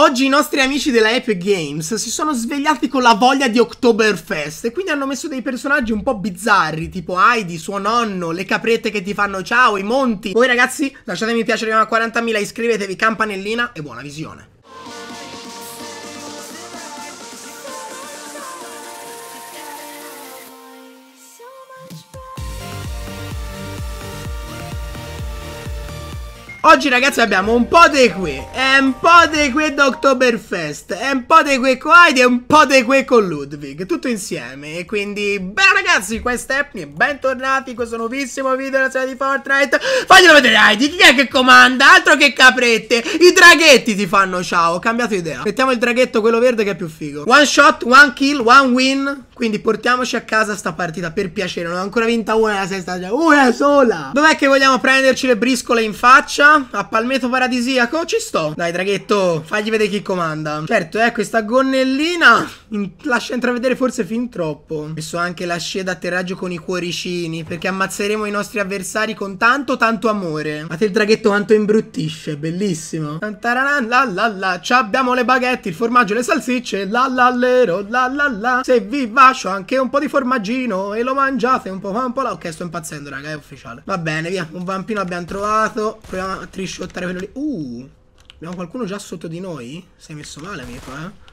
Oggi i nostri amici della Epic Games si sono svegliati con la voglia di Oktoberfest e quindi hanno messo dei personaggi un po' bizzarri, tipo Heidi, suo nonno, le caprette che ti fanno ciao, i monti. Voi ragazzi, lasciatemi piacere piace, a 40.000, iscrivetevi, campanellina e buona visione. Oggi ragazzi abbiamo un po' di qui E un po' di qui d'Octoberfest E un po' di qui con Heidi E un po' di qui con Ludwig Tutto insieme E quindi Beh ragazzi Questa è Epni Bentornati in questo nuovissimo video della serie di Fortnite Faglielo vedere Heidi Chi è che comanda? Altro che caprette I draghetti ti fanno ciao Ho cambiato idea Mettiamo il draghetto quello verde che è più figo One shot One kill One win quindi portiamoci a casa sta partita per piacere. Non ho ancora vinta una la sesta, una sola. Dov'è che vogliamo prenderci le briscole in faccia? A palmeto Paradisiaco? Ci sto. Dai, draghetto, fagli vedere chi comanda. Certo, eh, questa gonnellina in... lascia intravedere forse fin troppo. Ho messo anche la scia d'atterraggio con i cuoricini perché ammazzeremo i nostri avversari con tanto, tanto amore. Guardate il draghetto quanto imbruttisce, bellissimo. La la la, abbiamo le baguette, il formaggio, le salsicce, la la lero, la la la. Se vi va lascio anche un po' di formaggino e lo mangiate un po' qua un po' là. Ok, sto impazzendo, raga, è ufficiale. Va bene, via. Un vampino abbiamo trovato. Proviamo a trisciottare quello lì. Uh, abbiamo qualcuno già sotto di noi? Sei messo male, amico, eh?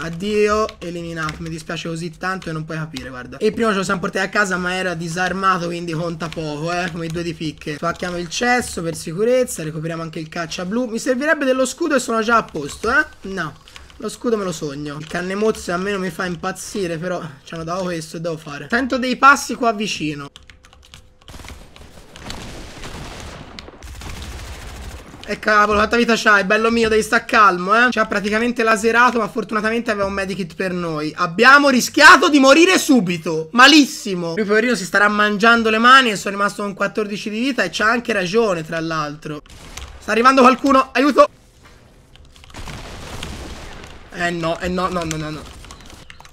Addio, eliminato. Mi dispiace così tanto e non puoi capire, guarda. Il primo ce lo siamo portati a casa, ma era disarmato, quindi conta poco, eh. Come i due di picche. Spacchiamo il cesso per sicurezza. Recuperiamo anche il caccia blu. Mi servirebbe dello scudo e sono già a posto, eh. No. Lo scudo me lo sogno. Il canne mozzo a me non mi fa impazzire, però. Cioè, no, dato questo e devo fare. Sento dei passi qua vicino. E cavolo, quanta vita c'hai, bello mio, devi stare calmo, eh. Ci ha praticamente laserato, ma fortunatamente aveva un medikit per noi. Abbiamo rischiato di morire subito. Malissimo. Il mio poverino si starà mangiando le mani e sono rimasto con 14 di vita e c'ha anche ragione, tra l'altro. Sta arrivando qualcuno, aiuto. Eh no, eh no, no, no, no. no.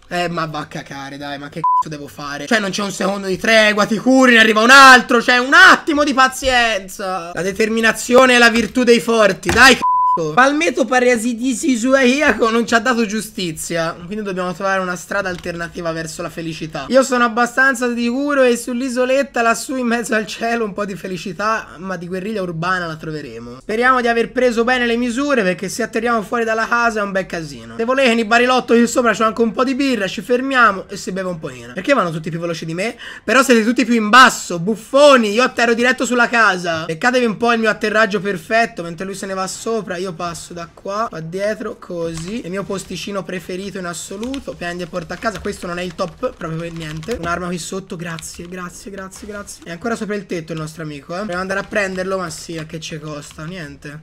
Eh, ma va a cacare, dai, ma che cazzo devo fare? Cioè, non c'è un secondo di tregua, ti curi, ne arriva un altro, cioè, un attimo di pazienza. La determinazione è la virtù dei forti, dai, c***o! Esatto. Palmetto parasitisi Zuaiaco non ci ha dato giustizia. Quindi dobbiamo trovare una strada alternativa verso la felicità. Io sono abbastanza sicuro e sull'isoletta lassù in mezzo al cielo un po' di felicità, ma di guerriglia urbana la troveremo. Speriamo di aver preso bene le misure perché se atterriamo fuori dalla casa è un bel casino. Se volete, nei barilotto qui sopra c'è anche un po' di birra, ci fermiamo e si beve un po' in. Perché vanno tutti più veloci di me? Però siete tutti più in basso, buffoni. Io atterro diretto sulla casa. Peccatevi un po' il mio atterraggio perfetto mentre lui se ne va sopra. Io io passo da qua Qua dietro così È Il mio posticino preferito in assoluto Prendi e porta a casa Questo non è il top proprio per niente Un'arma qui sotto Grazie grazie grazie grazie E ancora sopra il tetto il nostro amico eh Dobbiamo andare a prenderlo Ma sì a che ci costa Niente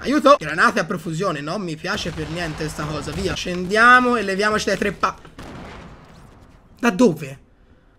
Aiuto Granate a profusione Non mi piace per niente sta cosa Via Scendiamo e leviamoci dai tre pa Da dove?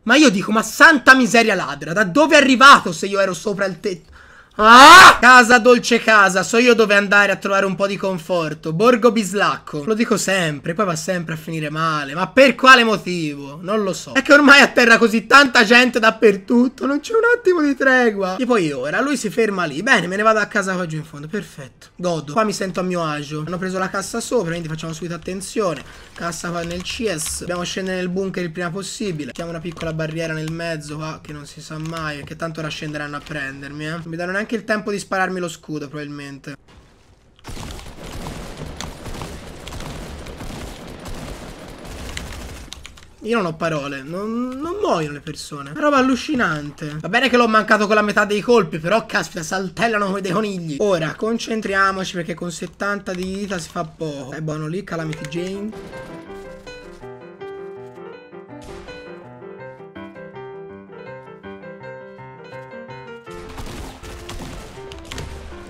Ma io dico, ma santa miseria ladra, da dove è arrivato se io ero sopra il tetto? Ah! Casa dolce casa, so io dove andare a trovare un po' di conforto. Borgo Bislacco. Lo dico sempre, poi va sempre a finire male. Ma per quale motivo? Non lo so. È che ormai atterra così tanta gente dappertutto, non c'è un attimo di tregua. E poi ora, lui si ferma lì. Bene, me ne vado a casa qua giù in fondo, perfetto. Godo. Qua mi sento a mio agio. Hanno preso la cassa sopra, quindi facciamo subito attenzione. Cassa qua nel CS. Dobbiamo scendere nel bunker il prima possibile. Mettiamo una piccola barriera nel mezzo qua, che non si sa mai, Che tanto ora scenderanno a prendermi, eh. Non mi danno neanche neanche il tempo di spararmi lo scudo, probabilmente. Io non ho parole, non, non muoiono le persone. Una roba allucinante. Va bene che l'ho mancato con la metà dei colpi, però caspita, saltellano come dei conigli. Ora, concentriamoci perché con 70 di vita si fa poco. È buono lì, Calamity Jane.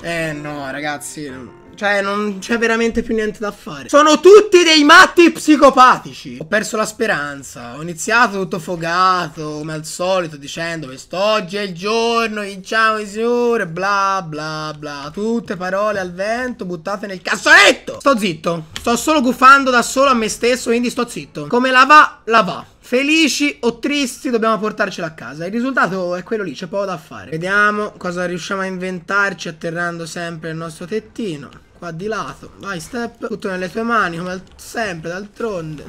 Eh no, ragazzi, cioè, non c'è veramente più niente da fare. Sono tutti dei matti psicopatici. Ho perso la speranza. Ho iniziato tutto fogato, come al solito, dicendo quest'oggi è il giorno, vinciamo i signore, bla bla bla. Tutte parole al vento buttate nel cassoletto. Sto zitto. Sto solo gufando da solo a me stesso, quindi sto zitto. Come la va, la va. Felici o tristi dobbiamo portarcela a casa. Il risultato è quello lì, c'è poco da fare. Vediamo cosa riusciamo a inventarci atterrando sempre il nostro tettino. Qua di lato. Vai step. Tutto nelle tue mani come sempre d'altronde.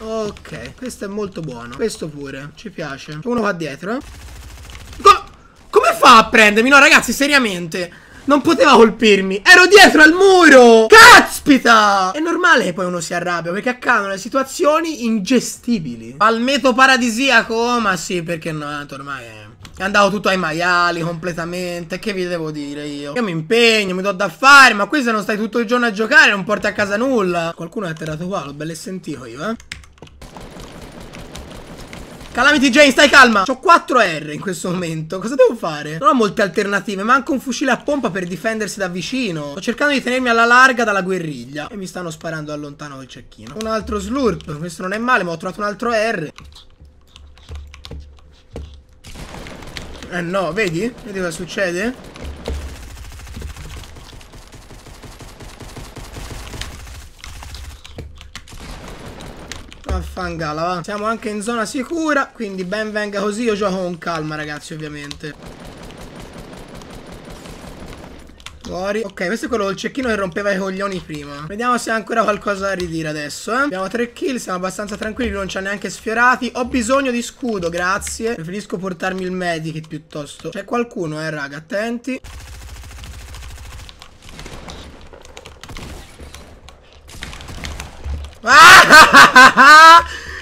Ok, questo è molto buono. Questo pure, ci piace. C'è uno qua dietro. Eh? Co come fa a prendermi? No ragazzi, seriamente. Non poteva colpirmi Ero dietro al muro Caspita È normale che poi uno si arrabbia Perché accadono situazioni ingestibili Palmeto paradisiaco Ma sì perché no Tanto ormai è è andato tutto ai maiali completamente Che vi devo dire io Io mi impegno Mi do da fare Ma qui se non stai tutto il giorno a giocare Non porti a casa nulla Qualcuno è atterrato qua L'ho belle sentito io eh Calamity Jane, stai calma. Ho 4 R in questo momento. Cosa devo fare? Non ho molte alternative. Manco un fucile a pompa per difendersi da vicino. Sto cercando di tenermi alla larga dalla guerriglia. E mi stanno sparando da lontano col cecchino. Un altro slurp. Questo non è male, ma ho trovato un altro R. Eh no, vedi? Vedi cosa succede? fangala va. Siamo anche in zona sicura, quindi ben venga così. Io gioco con calma, ragazzi, ovviamente. Fuori. Ok, questo è quello il cecchino che rompeva i coglioni prima. Vediamo se ha ancora qualcosa da ridire adesso, eh. Abbiamo tre kill, siamo abbastanza tranquilli, non ci ha neanche sfiorati. Ho bisogno di scudo, grazie. Preferisco portarmi il medikit piuttosto. C'è qualcuno, eh, raga, attenti.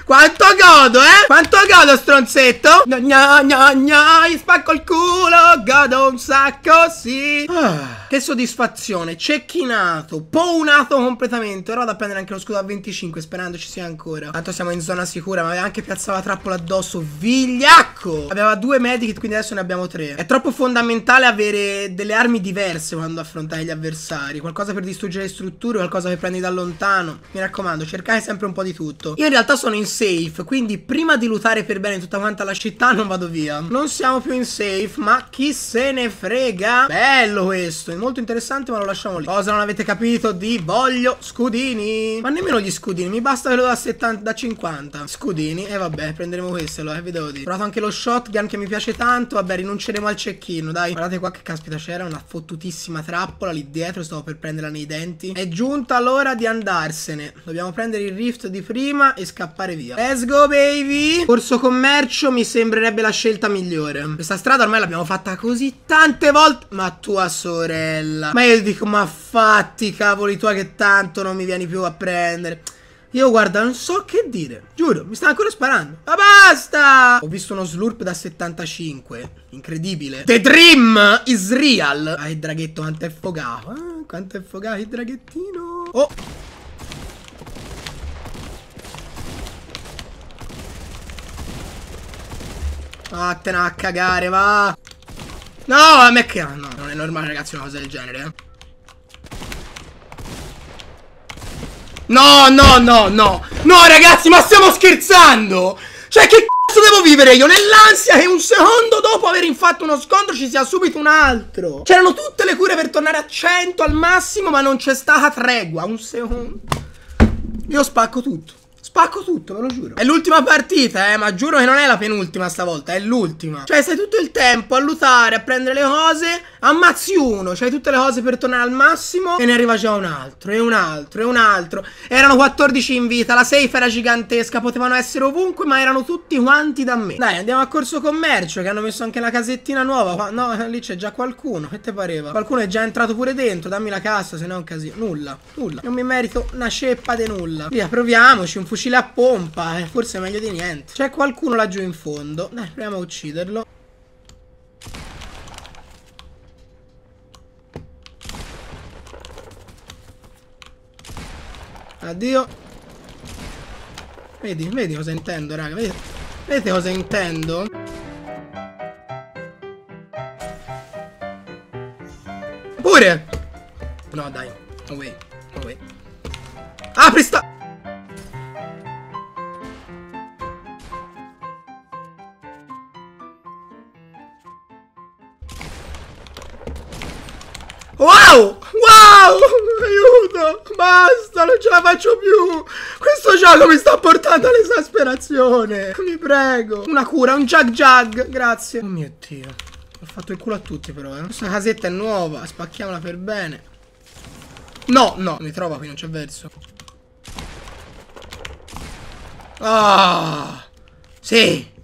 Quanto godo, eh? Quanto godo, stronzetto? Gna gna gna gna, gli spacco il culo, godo un sacco, sì. Ah. Che soddisfazione. Cecchinato. Pounato completamente. Ora vado a prendere anche lo scudo a 25. Sperando ci sia ancora. Tanto siamo in zona sicura. Ma aveva anche piazzato la trappola addosso. Vigliacco. Aveva due medikit. Quindi adesso ne abbiamo tre. È troppo fondamentale avere delle armi diverse quando affrontare gli avversari. Qualcosa per distruggere le strutture. Qualcosa che prendi da lontano. Mi raccomando, cercate sempre un po' di tutto. Io in realtà sono in safe. Quindi prima di lutare per bene tutta quanta la città non vado via. Non siamo più in safe. Ma chi se ne frega? Bello questo molto interessante ma lo lasciamo lì Cosa non avete capito di voglio scudini Ma nemmeno gli scudini Mi basta quello da 70 da 50 Scudini E eh, vabbè prenderemo questo eh, vi devo dire Ho provato anche lo shotgun che mi piace tanto Vabbè rinunceremo al cecchino dai Guardate qua che caspita c'era una fottutissima trappola lì dietro Stavo per prenderla nei denti È giunta l'ora di andarsene Dobbiamo prendere il rift di prima e scappare via Let's go baby Corso commercio mi sembrerebbe la scelta migliore Questa strada ormai l'abbiamo fatta così tante volte Ma tua sorella bella. Ma io dico, ma fatti, cavoli tua, che tanto non mi vieni più a prendere. Io guarda, non so che dire. Giuro, mi sta ancora sparando. Ma basta! Ho visto uno slurp da 75. Incredibile. The dream is real. Ah, il draghetto quanto è fogato. Ah, quanto è fogato il draghettino. Oh! Vattene a cagare, va! No, a me che... No, non è normale ragazzi una cosa del genere, No, no, no, no No ragazzi, ma stiamo scherzando Cioè che cazzo devo vivere io Nell'ansia che un secondo dopo aver infatto uno scontro Ci sia subito un altro C'erano tutte le cure per tornare a 100 al massimo Ma non c'è stata tregua Un secondo Io spacco tutto Spacco tutto, ve lo giuro. È l'ultima partita, eh, ma giuro che non è la penultima stavolta, è l'ultima. Cioè, stai tutto il tempo a lutare, a prendere le cose Ammazzi uno, c'hai tutte le cose per tornare al massimo e ne arriva già un altro, e un altro, e un altro. Erano 14 in vita, la safe era gigantesca, potevano essere ovunque, ma erano tutti quanti da me. Dai, andiamo a Corso Commercio, che hanno messo anche la casettina nuova. No, eh, lì c'è già qualcuno, che te pareva? Qualcuno è già entrato pure dentro, dammi la cassa, se no è un casino. Nulla, nulla. Non mi merito una ceppa di nulla. Via, proviamoci, un fucile a pompa, eh. forse è meglio di niente. C'è qualcuno laggiù in fondo. Dai, proviamo a ucciderlo. Addio. Vedi, vedi cosa intendo, raga. Vedi, vedete cosa intendo? Pure! No, dai. Away. way. Apri sta... Wow! Wow! Aiuto! Basta, non ce la faccio più! Questo gioco mi sta portando all'esasperazione! Mi prego! Una cura, un jug jug! Grazie! Oh mio Dio! Ho fatto il culo a tutti però, eh! Questa casetta è nuova, spacchiamola per bene! No, no! Mi trova qui, non c'è verso! Ah! Sì!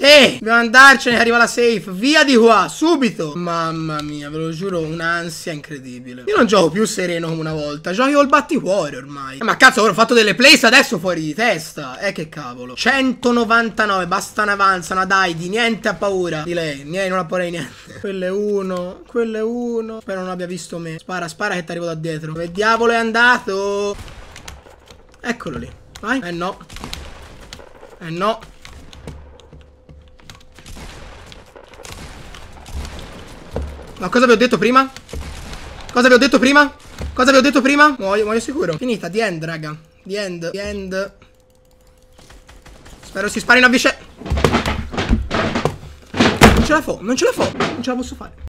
Sì, eh, dobbiamo andarcene, arriva la safe. Via di qua, subito. Mamma mia, ve lo giuro, un'ansia incredibile. Io non gioco più sereno come una volta, gioco col batticuore ormai. Eh, ma cazzo, ho fatto delle place adesso fuori di testa. Eh, che cavolo. 199, basta ne avanzano, dai, di niente ha paura. Di lei, niente, non ha paura di niente. Quello è uno, quello è uno. Spero non abbia visto me. Spara, spara che ti arrivo da dietro. Dove diavolo è andato? Eccolo lì. Vai. Eh no. Eh no. Ma cosa vi ho detto prima? Cosa vi ho detto prima? Cosa vi ho detto prima? Muoio, muoio sicuro. Finita, the end, raga. The end, the end. Spero si spari una vicenda. Non ce la fo, non ce la fo. Non ce la posso fare.